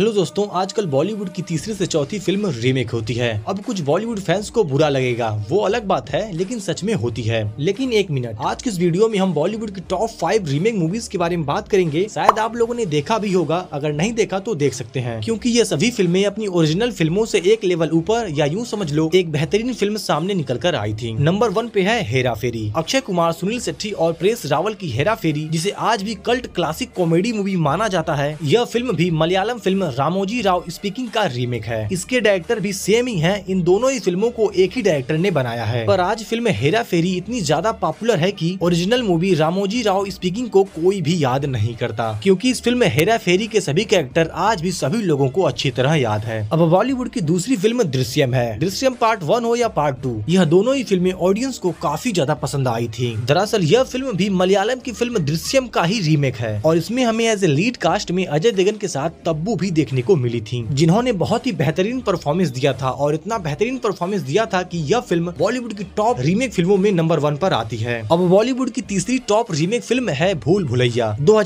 hello दोस्तों आजकल बॉलीवुड की तीसरी से चौथी फिल्म रीमेक होती है अब कुछ बॉलीवुड फैंस को बुरा लगेगा वो अलग बात है लेकिन सच में होती है लेकिन एक मिनट आज की इस वीडियो में हम बॉलीवुड की टॉप फाइव रीमेक मूवीज के बारे में बात करेंगे शायद आप लोगों ने देखा भी होगा अगर नहीं देखा तो देख सकते हैं क्यूँकी ये सभी फिल्में अपनी ओरिजिनल फिल्मों ऐसी एक लेवल ऊपर या यूँ समझ लो एक बेहतरीन फिल्म सामने निकल कर आई थी नंबर वन पे है हेरा फेरी अक्षय कुमार सुनील सेट्टी और प्रेस रावल की हेरा फेरी जिसे आज भी कल्ट क्लासिक कॉमेडी मूवी माना जाता है यह फिल्म भी मलयालम फिल्म रामोजी राव स्पीकिंग का रीमेक है इसके डायरेक्टर भी सेम ही है इन दोनों ही फिल्मों को एक ही डायरेक्टर ने बनाया है पर आज फिल्म हेरा फेरी इतनी ज्यादा पॉपुलर है की original movie Ramoji Rao speaking को कोई भी याद नहीं करता क्यूँकी इस फिल्म हेरा फेरी के सभी कैरेक्टर आज भी सभी लोगों को अच्छी तरह याद है अब बॉलीवुड की दूसरी फिल्म दृश्यम है दृश्यम पार्ट वन हो या पार्ट टू यह दोनों ही फिल्में ऑडियंस को काफी ज्यादा पसंद आई थी दरअसल यह फिल्म भी मलयालम की फिल्म दृश्यम का ही रीमेक है और इसमें हमें एज ए लीड कास्ट में अजय देगन के साथ तब्बू भी भी देखने को मिली थी जिन्होंने बहुत ही बेहतरीन परफॉर्मेंस दिया था और इतना बेहतरीन परफॉर्मेंस दिया था की यह फिल्म बॉलीवुड की टॉप रीमेक फिल्मों में नंबर वन पर आती है अब बॉलीवुड की तीसरी टॉप रीमेक फिल्म है भूल भुलैया दो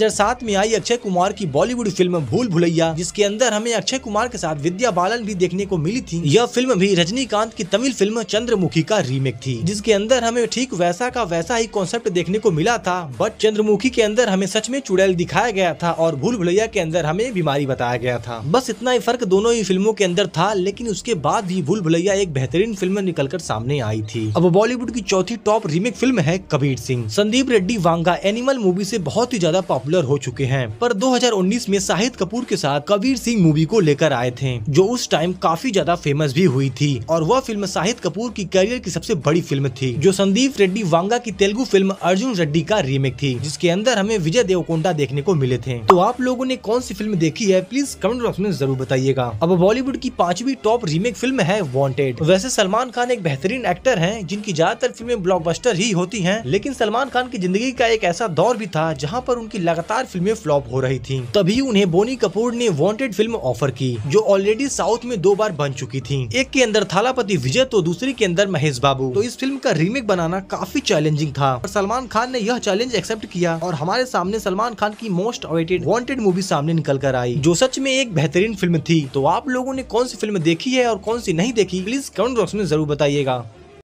में आई अक्षय कुमार की बॉलीवुड फिल्म भूल भुलैया जिसके अंदर हमें अक्षय कुमार के साथ विद्या बालन भी देखने को मिली थी यह फिल्म भी रजनीकांत की तमिल फिल्म चंद्रमुखी का रीमेक थी जिसके अंदर हमें ठीक वैसा का वैसा ही कॉन्सेप्ट देखने को मिला था बट चंद्रमुखी के अंदर हमें सच में चुड़ैल दिखाया गया था और भूल भुलैया के अंदर हमें बीमारी बताया गया गया था बस इतना ही फर्क दोनों ही फिल्मों के अंदर था लेकिन उसके बाद भी भूल भुलैया एक बेहतरीन फिल्म निकल निकलकर सामने आई थी अब बॉलीवुड की चौथी टॉप रीमेक फिल्म है कबीर सिंह संदीप रेड्डी वांगा एनिमल मूवी से बहुत ही ज्यादा पॉपुलर हो चुके हैं पर 2019 में शाहिद कपूर के साथ कबीर सिंह मूवी को लेकर आए थे जो उस टाइम काफी ज्यादा फेमस भी हुई थी और वह फिल्म शाहिद कपूर की करियर की सबसे बड़ी फिल्म थी जो संदीप रेड्डी वांगा की तेलुगु फिल्म अर्जुन रेड्डी का रीमेक थी जिसके अंदर हमें विजय देवकोंडा देखने को मिले थे तो आप लोगों ने कौन सी फिल्म देखी है प्लीज कमेंट बॉक्स में जरूर बताइएगा अब बॉलीवुड की पांचवी टॉप रीमेक फिल्म है वांटेड वैसे सलमान खान एक बेहतरीन एक्टर है जिनकी ज्यादातर फिल्में ब्लॉकबस्टर ही होती है लेकिन सलमान खान की जिंदगी का एक ऐसा दौर भी था जहाँ पर उनकी लगातार फिल्में फ्लॉप हो रही थी तभी उन्हें बोनी कपूर ने वॉन्टेड फिल्म ऑफर की जो ऑलरेडी साउथ में दो बार बन चुकी थी एक के अंदर थालापति विजय तो दूसरी के अंदर महेश बाबू तो इस फिल्म का रीमेक बनाना काफी चैलेंजिंग था और सलमान खान ने यह चैलेंज एक्सेप्ट किया और हमारे सामने सलमान खान की मोस्ट अवेटेड वांटेड मूवी सामने निकल कर आई जो सच में एक बेहतरीन फिल्म थी तो आप लोगों ने कौन सी फिल्म देखी है और कौन सी नहीं देखी प्लीज कमेंट बॉक्स में जरूर बताइएगा